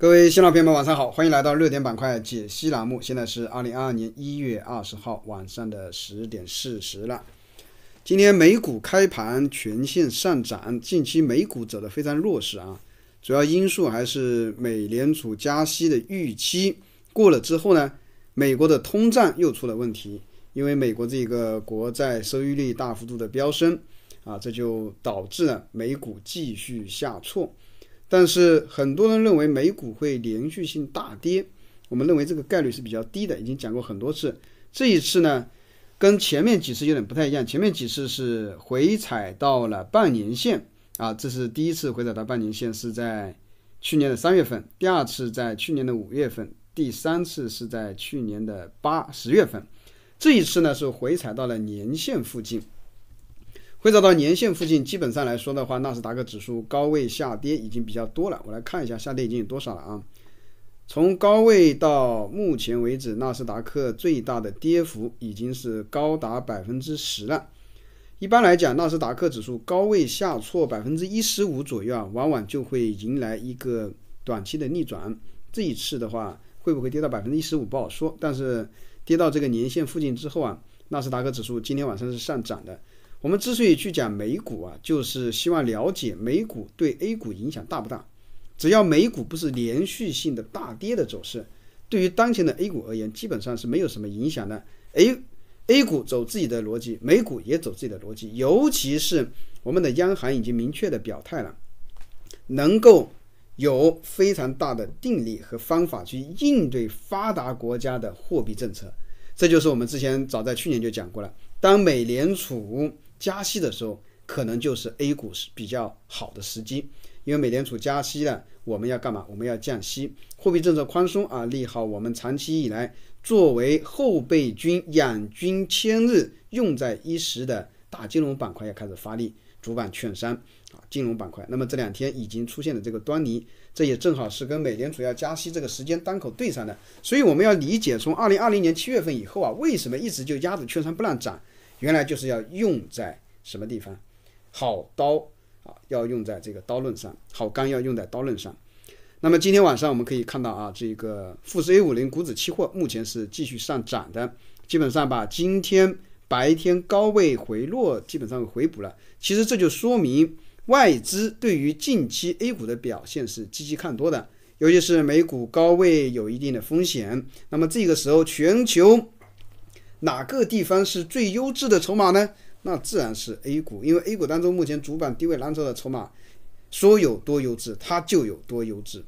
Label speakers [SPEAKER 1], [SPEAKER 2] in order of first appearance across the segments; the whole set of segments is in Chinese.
[SPEAKER 1] 各位新老朋友们，晚上好，欢迎来到热点板块解析栏目。现在是二零二二年一月二十号晚上的十点四十了。今天美股开盘全线上涨，近期美股走得非常弱势啊，主要因素还是美联储加息的预期过了之后呢，美国的通胀又出了问题，因为美国这个国债收益率大幅度的飙升啊，这就导致了美股继续下挫。但是很多人认为美股会连续性大跌，我们认为这个概率是比较低的，已经讲过很多次。这一次呢，跟前面几次有点不太一样，前面几次是回踩到了半年线啊，这是第一次回踩到半年线，是在去年的三月份；第二次在去年的五月份；第三次是在去年的八十月份。这一次呢，是回踩到了年线附近。会找到年线附近，基本上来说的话，纳斯达克指数高位下跌已经比较多了。我来看一下下跌已经有多少了啊？从高位到目前为止，纳斯达克最大的跌幅已经是高达百分之十了。一般来讲，纳斯达克指数高位下挫百分之一十五左右啊，往往就会迎来一个短期的逆转。这一次的话，会不会跌到百分之一十五不好说。但是跌到这个年线附近之后啊，纳斯达克指数今天晚上是上涨的。我们之所以去讲美股啊，就是希望了解美股对 A 股影响大不大。只要美股不是连续性的大跌的走势，对于当前的 A 股而言，基本上是没有什么影响的。A A 股走自己的逻辑，美股也走自己的逻辑。尤其是我们的央行已经明确的表态了，能够有非常大的定力和方法去应对发达国家的货币政策。这就是我们之前早在去年就讲过了。当美联储加息的时候，可能就是 A 股是比较好的时机，因为美联储加息了，我们要干嘛？我们要降息，货币政策宽松啊，利好我们长期以来作为后备军、养军千日用在一时的大金融板块要开始发力，主板券商啊，金融板块。那么这两天已经出现了这个端倪，这也正好是跟美联储要加息这个时间当口对上的，所以我们要理解，从二零二零年七月份以后啊，为什么一直就压着券商不让涨？原来就是要用在什么地方？好刀啊，要用在这个刀刃上；好钢要用在刀刃上。那么今天晚上我们可以看到啊，这个富士 A 五零股指期货目前是继续上涨的，基本上把今天白天高位回落基本上回补了。其实这就说明外资对于近期 A 股的表现是积极看多的，尤其是美股高位有一定的风险，那么这个时候全球。哪个地方是最优质的筹码呢？那自然是 A 股，因为 A 股当中目前主板低位蓝筹的筹码，说有多优质，它就有多优质。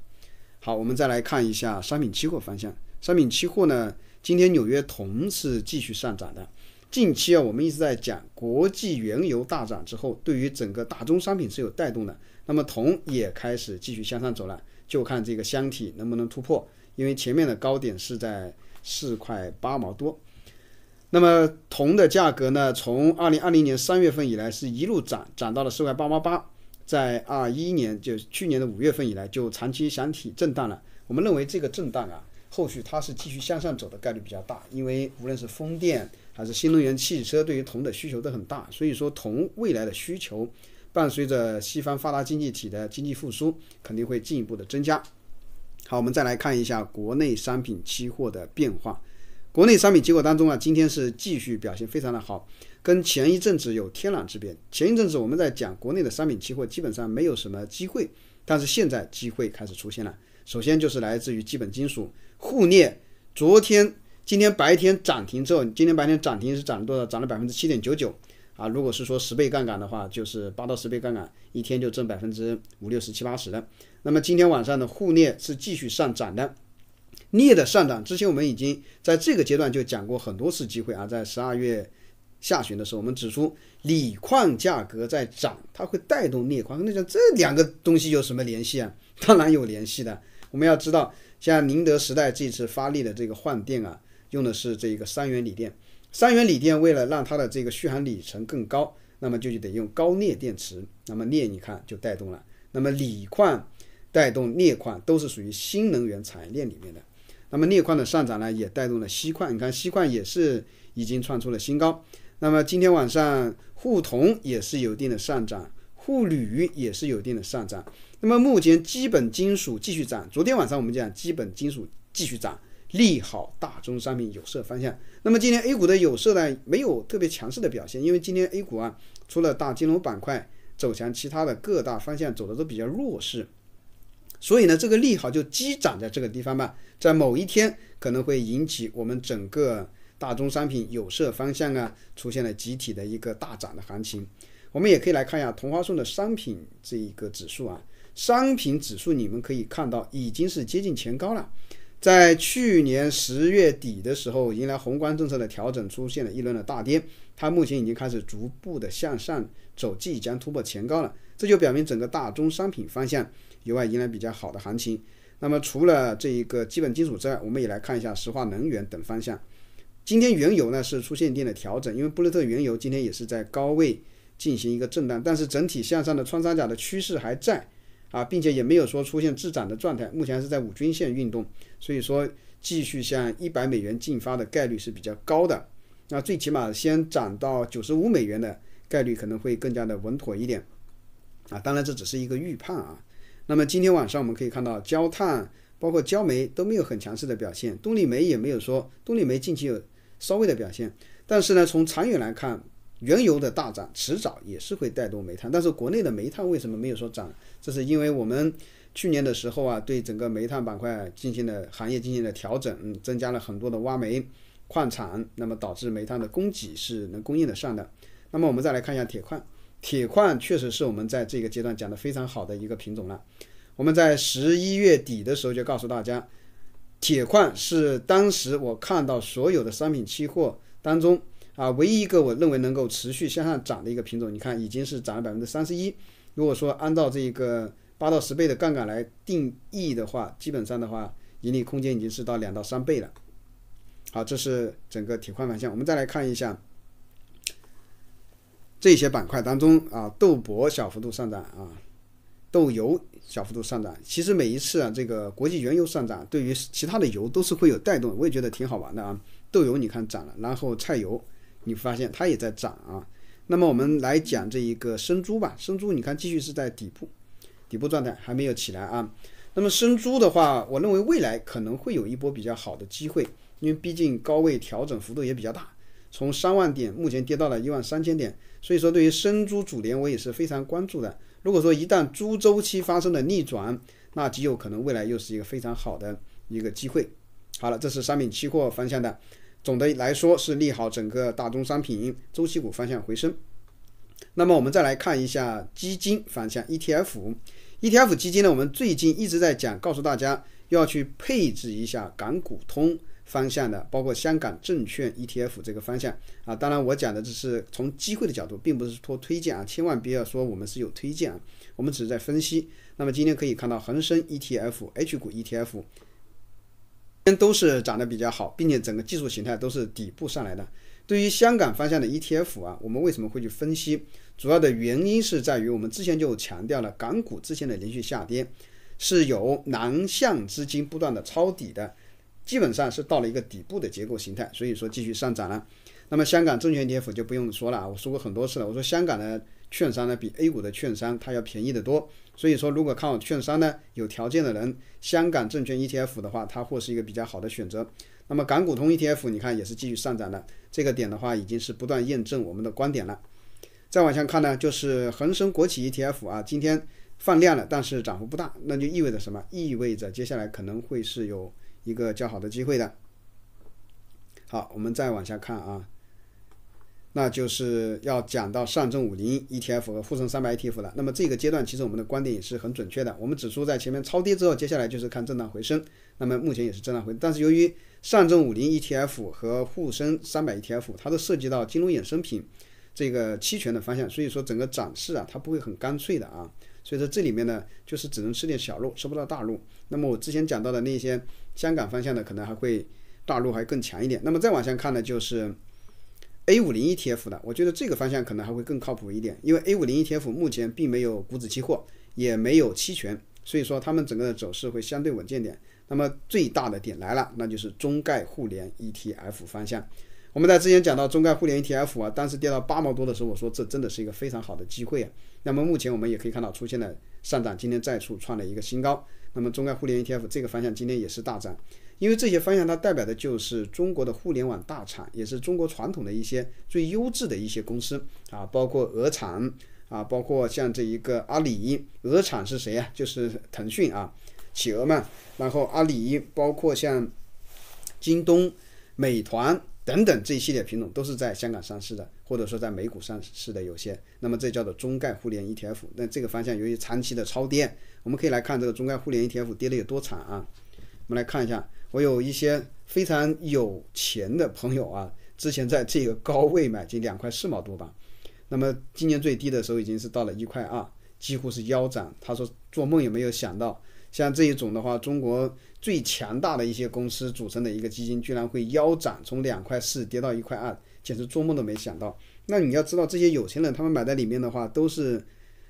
[SPEAKER 1] 好，我们再来看一下商品期货方向。商品期货呢，今天纽约铜是继续上涨的。近期啊，我们一直在讲国际原油大涨之后，对于整个大宗商品是有带动的。那么铜也开始继续向上走了，就看这个箱体能不能突破，因为前面的高点是在四块八毛多。那么铜的价格呢？从二零二零年三月份以来是一路涨，涨到了四块八八八。在二一年，就去年的五月份以来就长期箱体震荡了。我们认为这个震荡啊，后续它是继续向上走的概率比较大，因为无论是风电还是新能源汽车，对于铜的需求都很大。所以说铜未来的需求，伴随着西方发达经济体的经济复苏，肯定会进一步的增加。好，我们再来看一下国内商品期货的变化。国内商品期货当中啊，今天是继续表现非常的好，跟前一阵子有天壤之别。前一阵子我们在讲国内的商品期货基本上没有什么机会，但是现在机会开始出现了。首先就是来自于基本金属，沪镍昨天、今天白天涨停之后，今天白天涨停是涨了多少？涨了百分之七点九九啊！如果是说十倍杠杆的话，就是八到十倍杠杆，一天就挣百分之五六十七八十的。那么今天晚上的沪镍是继续上涨的。镍的上涨，之前我们已经在这个阶段就讲过很多次机会啊。在十二月下旬的时候，我们指出锂矿价格在涨，它会带动镍矿。那这这两个东西有什么联系啊？当然有联系的。我们要知道，像宁德时代这次发力的这个换电啊，用的是这个三元锂电。三元锂电为了让它的这个续航里程更高，那么就得用高镍电池。那么镍你看就带动了。那么锂矿带动镍矿，都是属于新能源产业链里面的。那么镍矿的上涨呢，也带动了锡矿。你看，锡矿也是已经创出了新高。那么今天晚上沪铜也是有一定的上涨，沪铝也是有一定的上涨。那么目前基本金属继续涨。昨天晚上我们讲，基本金属继续涨，利好大宗商品有色方向。那么今天 A 股的有色呢，没有特别强势的表现，因为今天 A 股啊，除了大金融板块走强，其他的各大方向走的都比较弱势。所以呢，这个利好就积攒在这个地方吧，在某一天可能会引起我们整个大宗商品有色方向啊出现了集体的一个大涨的行情。我们也可以来看一下同花顺的商品这一个指数啊，商品指数你们可以看到已经是接近前高了。在去年十月底的时候，迎来宏观政策的调整，出现了一轮的大跌，它目前已经开始逐步的向上走，即将突破前高了。这就表明整个大宗商品方向。以外迎来比较好的行情。那么除了这一个基本金属之外，我们也来看一下石化、能源等方向。今天原油呢是出现一定的调整，因为布伦特原油今天也是在高位进行一个震荡，但是整体向上的穿山甲的趋势还在啊，并且也没有说出现滞涨的状态，目前是在五均线运动，所以说继续向一百美元进发的概率是比较高的。那最起码先涨到九十五美元的概率可能会更加的稳妥一点啊。当然，这只是一个预判啊。那么今天晚上我们可以看到，焦炭包括焦煤都没有很强势的表现，动力煤也没有说，动力煤近期有稍微的表现，但是呢，从长远来看，原油的大涨迟早也是会带动煤炭，但是国内的煤炭为什么没有说涨？这是因为我们去年的时候啊，对整个煤炭板块进行了行业进行了调整，增加了很多的挖煤矿产，那么导致煤炭的供给是能供应得上的。那么我们再来看一下铁矿。铁矿确实是我们在这个阶段讲的非常好的一个品种了。我们在十一月底的时候就告诉大家，铁矿是当时我看到所有的商品期货当中啊，唯一一个我认为能够持续向上涨的一个品种。你看，已经是涨了百分之三十一。如果说按照这个八到十倍的杠杆来定义的话，基本上的话，盈利空间已经是到两到三倍了。好，这是整个铁矿方向。我们再来看一下。这些板块当中啊，豆粕小幅度上涨啊，豆油小幅度上涨。其实每一次啊，这个国际原油上涨，对于其他的油都是会有带动。我也觉得挺好玩的啊，豆油你看涨了，然后菜油你发现它也在涨啊。那么我们来讲这一个生猪吧，生猪你看继续是在底部，底部状态还没有起来啊。那么生猪的话，我认为未来可能会有一波比较好的机会，因为毕竟高位调整幅度也比较大。从三万点目前跌到了一万三千点，所以说对于生猪主联我也是非常关注的。如果说一旦猪周期发生了逆转，那极有可能未来又是一个非常好的一个机会。好了，这是商品期货方向的，总的来说是利好整个大宗商品周期股方向回升。那么我们再来看一下基金方向 ETF，ETF 基金呢，我们最近一直在讲，告诉大家要去配置一下港股通。方向的，包括香港证券 ETF 这个方向啊，当然我讲的只是从机会的角度，并不是说推荐啊，千万不要说我们是有推荐啊，我们只是在分析。那么今天可以看到恒生 ETF、H 股 ETF，都是涨得比较好，并且整个技术形态都是底部上来的。对于香港方向的 ETF 啊，我们为什么会去分析？主要的原因是在于我们之前就强调了，港股之前的连续下跌，是由南向资金不断的抄底的。基本上是到了一个底部的结构形态，所以说继续上涨了。那么香港证券 ETF 就不用说了啊，我说过很多次了，我说香港的券商呢比 A 股的券商它要便宜得多，所以说如果看好券商呢，有条件的人，香港证券 ETF 的话，它或是一个比较好的选择。那么港股通 ETF 你看也是继续上涨的，这个点的话已经是不断验证我们的观点了。再往下看呢，就是恒生国企 ETF 啊，今天放量了，但是涨幅不大，那就意味着什么？意味着接下来可能会是有。一个较好的机会的，好，我们再往下看啊，那就是要讲到上证五零 ETF 和沪深三百 ETF 了。那么这个阶段其实我们的观点也是很准确的，我们指出在前面超跌之后，接下来就是看震荡回升。那么目前也是震荡回，但是由于上证五零 ETF 和沪深三百 ETF 它都涉及到金融衍生品这个期权的方向，所以说整个展势啊它不会很干脆的啊。所以说这里面呢，就是只能吃点小肉，吃不到大肉。那么我之前讲到的那些香港方向的，可能还会大陆还更强一点。那么再往下看呢，就是 A 五零 ETF 的，我觉得这个方向可能还会更靠谱一点，因为 A 五零 ETF 目前并没有股指期货，也没有期权，所以说他们整个的走势会相对稳健点。那么最大的点来了，那就是中概互联 ETF 方向。我们在之前讲到中概互联 ETF 啊，当时跌到八毛多的时候，我说这真的是一个非常好的机会啊。那么目前我们也可以看到出现了上涨，今天再次创了一个新高。那么中概互联 ETF 这个方向今天也是大涨，因为这些方向它代表的就是中国的互联网大厂，也是中国传统的一些最优质的一些公司啊，包括鹅厂啊，包括像这一个阿里，鹅厂是谁呀？就是腾讯啊，企鹅嘛。然后阿里包括像京东、美团。等等这一系列品种都是在香港上市的，或者说在美股上市的有些，那么这叫做中概互联 ETF。那这个方向由于长期的超跌，我们可以来看这个中概互联 ETF 跌得有多惨啊！我们来看一下，我有一些非常有钱的朋友啊，之前在这个高位买，进两块四毛多吧，那么今年最低的时候已经是到了一块二，几乎是腰斩。他说做梦也没有想到。像这一种的话，中国最强大的一些公司组成的一个基金，居然会腰斩，从两块四跌到一块二，简直做梦都没想到。那你要知道，这些有钱人他们买在里面的话，都是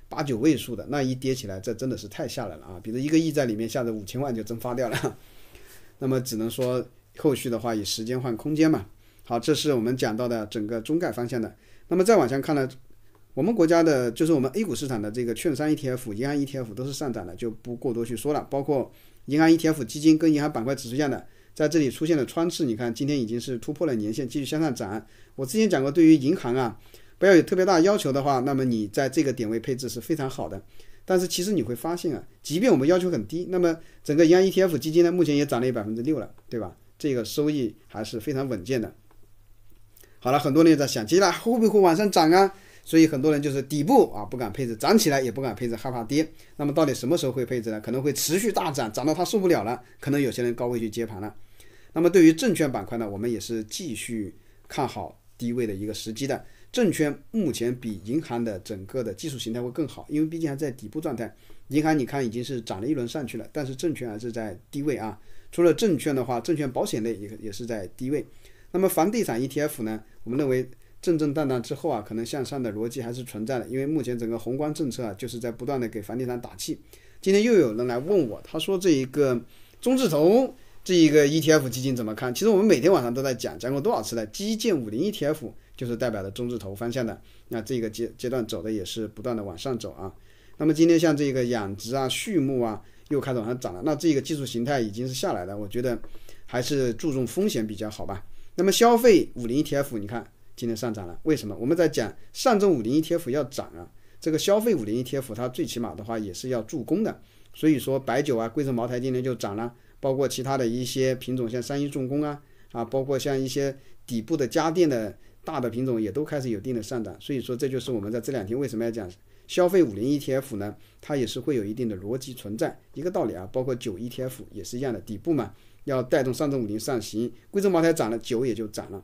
[SPEAKER 1] 八九位数的，那一跌起来，这真的是太吓人了啊！比如一个亿在里面，吓得五千万就蒸发掉了。那么只能说，后续的话以时间换空间嘛。好，这是我们讲到的整个中概方向的。那么再往前看呢？我们国家的就是我们 A 股市场的这个券商 ETF、银行 ETF 都是上涨的，就不过多去说了。包括银行 ETF 基金跟银行板块指数一样的，在这里出现了穿刺，你看今天已经是突破了年线，继续向上涨。我之前讲过，对于银行啊，不要有特别大要求的话，那么你在这个点位配置是非常好的。但是其实你会发现啊，即便我们要求很低，那么整个银行 ETF 基金呢，目前也涨了有百分之六了，对吧？这个收益还是非常稳健的。好了，很多人也在想，接下来会不会往上涨啊？所以很多人就是底部啊不敢配置，涨起来也不敢配置，害怕跌。那么到底什么时候会配置呢？可能会持续大涨，涨到他受不了了，可能有些人高位去接盘了。那么对于证券板块呢，我们也是继续看好低位的一个时机的。证券目前比银行的整个的技术形态会更好，因为毕竟还在底部状态。银行你看已经是涨了一轮上去了，但是证券还是在低位啊。除了证券的话，证券保险类也也是在低位。那么房地产 ETF 呢，我们认为。正正荡荡之后啊，可能向上的逻辑还是存在的，因为目前整个宏观政策啊，就是在不断的给房地产打气。今天又有人来问我，他说这一个中字头这一个 ETF 基金怎么看？其实我们每天晚上都在讲，讲过多少次了？基建五零 ETF 就是代表的中字头方向的，那这个阶阶段走的也是不断的往上走啊。那么今天像这个养殖啊、畜牧啊，又开始往上涨了，那这个技术形态已经是下来了，我觉得还是注重风险比较好吧。那么消费五零 ETF，你看。今天上涨了，为什么？我们在讲上证五零 ETF 要涨啊，这个消费五零 ETF 它最起码的话也是要助攻的，所以说白酒啊，贵州茅台今天就涨了，包括其他的一些品种，像三一重工啊，啊，包括像一些底部的家电的大的品种也都开始有一定的上涨，所以说这就是我们在这两天为什么要讲消费五零 ETF 呢？它也是会有一定的逻辑存在，一个道理啊，包括九 ETF 也是一样的，底部嘛要带动上证五零上行，贵州茅台涨了，酒也就涨了。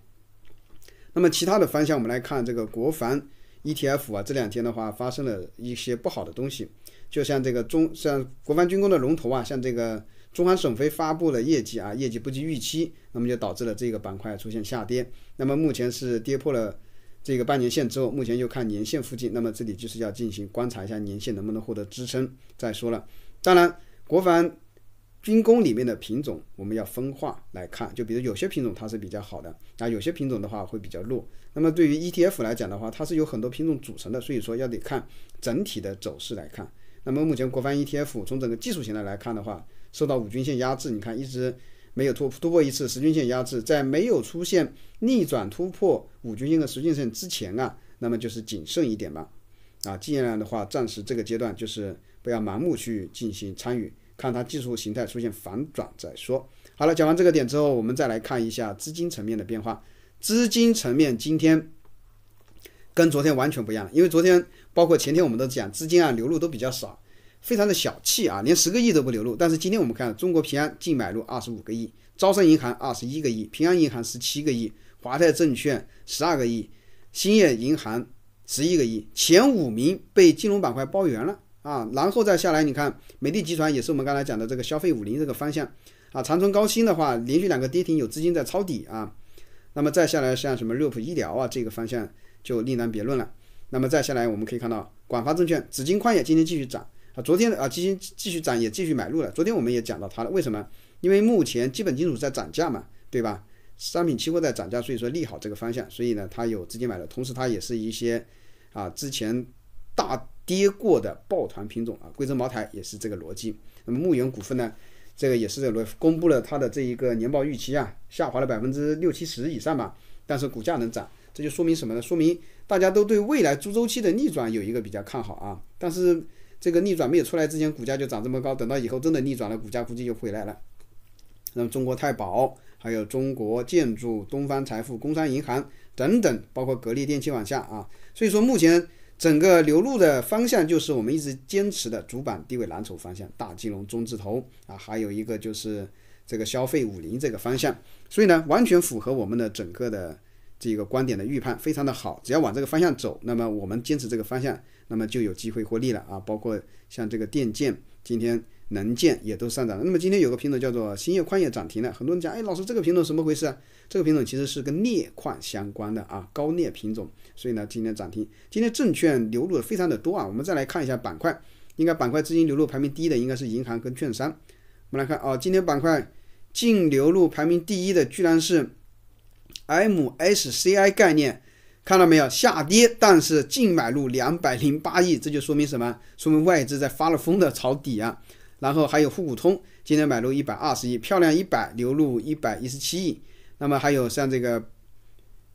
[SPEAKER 1] 那么其他的方向我们来看这个国防 ETF 啊，这两天的话发生了一些不好的东西，就像这个中像国防军工的龙头啊，像这个中航沈飞发布了业绩啊，业绩不及预期，那么就导致了这个板块出现下跌。那么目前是跌破了这个半年线之后，目前又看年线附近，那么这里就是要进行观察一下年线能不能获得支撑再说了。当然，国防。军工里面的品种，我们要分化来看，就比如有些品种它是比较好的，啊有些品种的话会比较弱。那么对于 ETF 来讲的话，它是有很多品种组成的，所以说要得看整体的走势来看。那么目前国防 ETF 从整个技术形态来看的话，受到五均线压制，你看一直没有突突破一次十均线压制，在没有出现逆转突破五均线和十均线之前啊，那么就是谨慎一点吧，啊，尽量的话，暂时这个阶段就是不要盲目去进行参与。看它技术形态出现反转再说。好了，讲完这个点之后，我们再来看一下资金层面的变化。资金层面今天跟昨天完全不一样了，因为昨天包括前天我们都讲资金啊流入都比较少，非常的小气啊，连十个亿都不流入。但是今天我们看，中国平安净买入二十五个亿，招商银行二十一个亿，平安银行十七个亿，华泰证券十二个亿，兴业银行十一个亿，前五名被金融板块包圆了。啊，然后再下来，你看美的集团也是我们刚才讲的这个消费五零这个方向啊。长春高新的话，连续两个跌停，有资金在抄底啊。那么再下来，像什么润普医疗啊，这个方向就另当别论了。那么再下来，我们可以看到广发证券、紫金矿业今天继续涨啊，昨天啊基金继续涨，也继续买入了。昨天我们也讲到它了，为什么？因为目前基本金属在涨价嘛，对吧？商品期货在涨价，所以说利好这个方向，所以呢它有资金买入，同时它也是一些啊之前大。跌过的抱团品种啊，贵州茅台也是这个逻辑。那么牧原股份呢，这个也是这辑，公布了它的这一个年报预期啊，下滑了百分之六七十以上吧，但是股价能涨，这就说明什么呢？说明大家都对未来猪周期的逆转有一个比较看好啊。但是这个逆转没有出来之前，股价就涨这么高，等到以后真的逆转了，股价估计就回来了。那么中国太保、还有中国建筑、东方财富、工商银行等等，包括格力电器往下啊。所以说目前。整个流入的方向就是我们一直坚持的主板低位蓝筹方向，大金融、中字头啊，还有一个就是这个消费五零这个方向，所以呢，完全符合我们的整个的这个观点的预判，非常的好。只要往这个方向走，那么我们坚持这个方向，那么就有机会获利了啊。包括像这个电建，今天能建也都上涨了。那么今天有个品种叫做兴业矿业涨停了，很多人讲，哎，老师这个品种怎么回事？这个品种其实是跟镍矿相关的啊，高镍品种。所以呢，今天涨停。今天证券流入的非常的多啊，我们再来看一下板块，应该板块资金流入排名第一的应该是银行跟券商。我们来看啊，今天板块净流入排名第一的居然是 MSCI 概念，看到没有？下跌，但是净买入两百零八亿，这就说明什么？说明外资在发了疯的抄底啊。然后还有沪股通，今天买入一百二十亿，漂亮一百，流入一百一十七亿。那么还有像这个。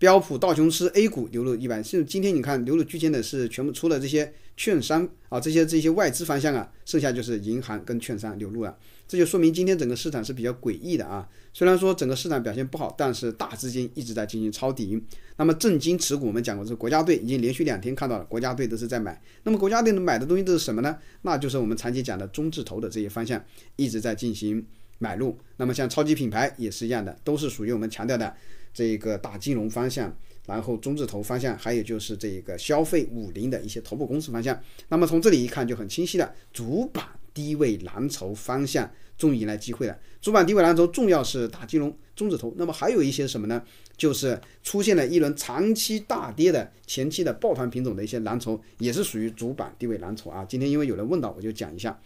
[SPEAKER 1] 标普道琼斯 A 股流入一百，现今天你看流入居间的是全部除了这些券商啊，这些这些外资方向啊，剩下就是银行跟券商流入了，这就说明今天整个市场是比较诡异的啊。虽然说整个市场表现不好，但是大资金一直在进行抄底。那么正金持股我们讲过是国家队，已经连续两天看到了国家队都是在买。那么国家队买的东西都是什么呢？那就是我们长期讲的中字头的这些方向一直在进行。买入，那么像超级品牌也是一样的，都是属于我们强调的这个大金融方向，然后中字头方向，还有就是这一个消费五零的一些头部公司方向。那么从这里一看就很清晰了，主板低位蓝筹方向终于迎来机会了。主板低位蓝筹重要是大金融、中字头，那么还有一些什么呢？就是出现了一轮长期大跌的前期的抱团品种的一些蓝筹，也是属于主板低位蓝筹啊。今天因为有人问到，我就讲一下。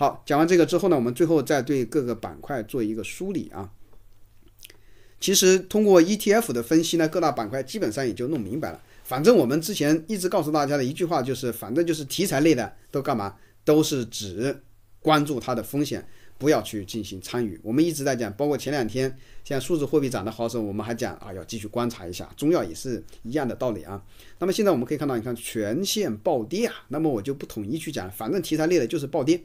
[SPEAKER 1] 好，讲完这个之后呢，我们最后再对各个板块做一个梳理啊。其实通过 ETF 的分析呢，各大板块基本上也就弄明白了。反正我们之前一直告诉大家的一句话就是，反正就是题材类的都干嘛，都是只关注它的风险，不要去进行参与。我们一直在讲，包括前两天像数字货币涨得好时候，我们还讲啊，要继续观察一下。中药也是一样的道理啊。那么现在我们可以看到，你看全线暴跌啊。那么我就不统一去讲，反正题材类的就是暴跌。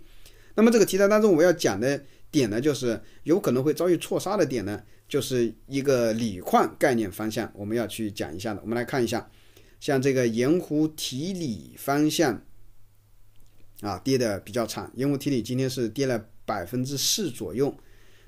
[SPEAKER 1] 那么这个题材当中，我要讲的点呢，就是有可能会遭遇错杀的点呢，就是一个锂矿概念方向，我们要去讲一下的。我们来看一下，像这个盐湖提锂方向，啊，跌的比较惨。盐湖提锂今天是跌了百分之四左右。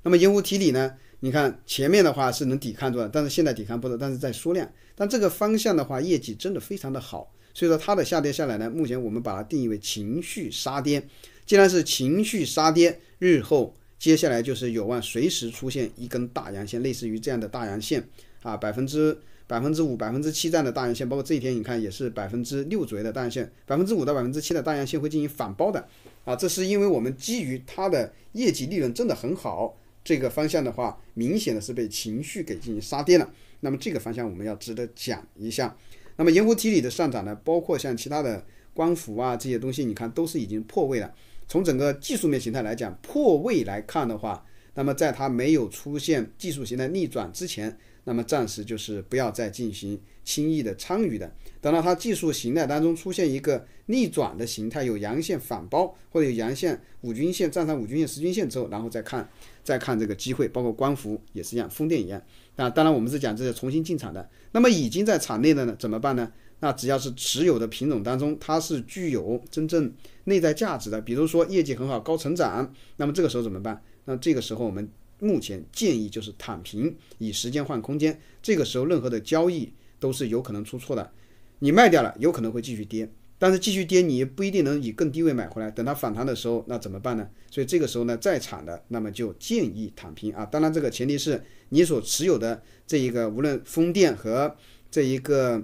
[SPEAKER 1] 那么盐湖提锂呢，你看前面的话是能抵抗住的，但是现在抵抗不住，但是在缩量。但这个方向的话，业绩真的非常的好，所以说它的下跌下来呢，目前我们把它定义为情绪杀跌。既然是情绪杀跌，日后接下来就是有望随时出现一根大阳线，类似于这样的大阳线啊，百分之百分之五、百分之七这样的大阳线，包括这一天你看也是百分之六左右的大阳线，百分之五到百分之七的大阳线会进行反包的啊。这是因为我们基于它的业绩利润真的很好，这个方向的话，明显的是被情绪给进行杀跌了。那么这个方向我们要值得讲一下。那么盐湖提里的上涨呢，包括像其他的光伏啊这些东西，你看都是已经破位了。从整个技术面形态来讲，破位来看的话，那么在它没有出现技术形态逆转之前，那么暂时就是不要再进行轻易的参与的。等到它技术形态当中出现一个逆转的形态，有阳线反包或者有阳线五均线站上五均线、十均线之后，然后再看，再看这个机会。包括光伏也是一样，风电一样啊。当然，我们是讲这些重新进场的，那么已经在场内的呢，怎么办呢？那只要是持有的品种当中，它是具有真正内在价值的，比如说业绩很好、高成长，那么这个时候怎么办？那这个时候我们目前建议就是躺平，以时间换空间。这个时候任何的交易都是有可能出错的，你卖掉了有可能会继续跌，但是继续跌你也不一定能以更低位买回来。等它反弹的时候，那怎么办呢？所以这个时候呢，在场的那么就建议躺平啊。当然这个前提是你所持有的这一个无论风电和这一个。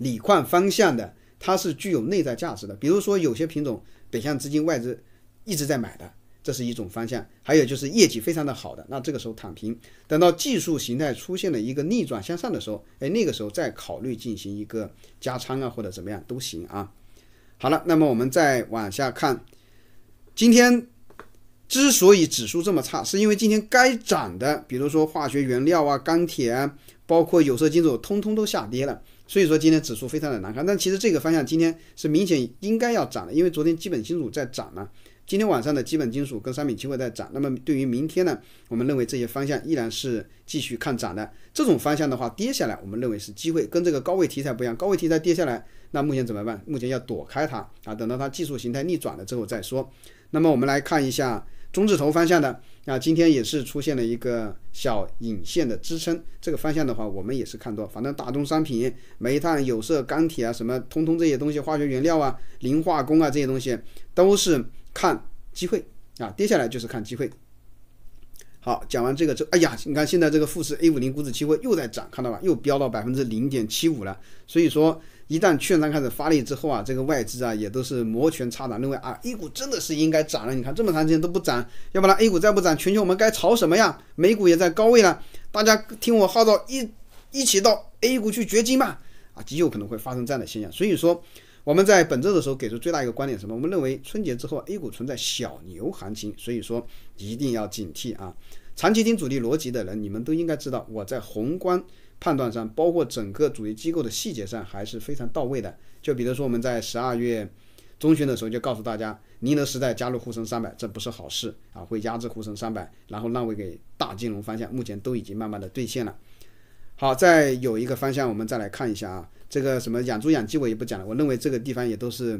[SPEAKER 1] 锂矿方向的，它是具有内在价值的。比如说，有些品种北向资金外资一直在买的，这是一种方向。还有就是业绩非常的好的，那这个时候躺平，等到技术形态出现了一个逆转向上的时候，哎，那个时候再考虑进行一个加仓啊，或者怎么样都行啊。好了，那么我们再往下看，今天之所以指数这么差，是因为今天该涨的，比如说化学原料啊、钢铁啊，包括有色金属，通通都下跌了。所以说今天指数非常的难看，但其实这个方向今天是明显应该要涨的，因为昨天基本金属在涨了，今天晚上的基本金属跟商品期货在涨，那么对于明天呢，我们认为这些方向依然是继续看涨的。这种方向的话跌下来，我们认为是机会，跟这个高位题材不一样，高位题材跌下来，那目前怎么办？目前要躲开它啊，等到它技术形态逆转了之后再说。那么我们来看一下。中字头方向的啊，今天也是出现了一个小影线的支撑，这个方向的话，我们也是看多。反正大宗商品、煤炭、有色、钢铁啊，什么通通这些东西，化学原料啊、磷化工啊这些东西，都是看机会啊，跌下来就是看机会。好，讲完这个之后，哎呀，你看现在这个富士 A 五零股指期货又在涨，看到吧？又飙到百分之零点七五了。所以说，一旦券商开始发力之后啊，这个外资啊也都是摩拳擦掌，认为啊 A 股真的是应该涨了。你看这么长时间都不涨，要不然 A 股再不涨，全球我们该炒什么呀？美股也在高位了，大家听我号召，一一起到 A 股去掘金吧！啊，极有可能会发生这样的现象。所以说。我们在本周的时候给出最大一个观点什么？我们认为春节之后 A 股存在小牛行情，所以说一定要警惕啊！长期听主力逻辑的人，你们都应该知道，我在宏观判断上，包括整个主力机构的细节上，还是非常到位的。就比如说我们在十二月中旬的时候就告诉大家，宁德时代加入沪深三百，这不是好事啊，会压制沪深三百，然后让位给大金融方向，目前都已经慢慢的兑现了。好，再有一个方向，我们再来看一下啊，这个什么养猪养鸡我也不讲了，我认为这个地方也都是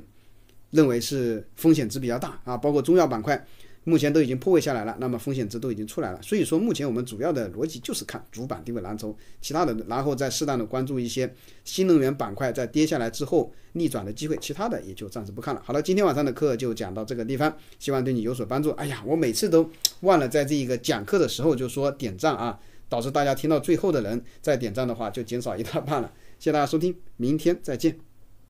[SPEAKER 1] 认为是风险值比较大啊，包括中药板块目前都已经破位下来了，那么风险值都已经出来了，所以说目前我们主要的逻辑就是看主板低位蓝筹，其他的，然后再适当的关注一些新能源板块在跌下来之后逆转的机会，其他的也就暂时不看了。好了，今天晚上的课就讲到这个地方，希望对你有所帮助。哎呀，我每次都忘了在这一个讲课的时候就说点赞啊。导致大家听到最后的人再点赞的话，就减少一大半了。谢谢大家收听，明天再见。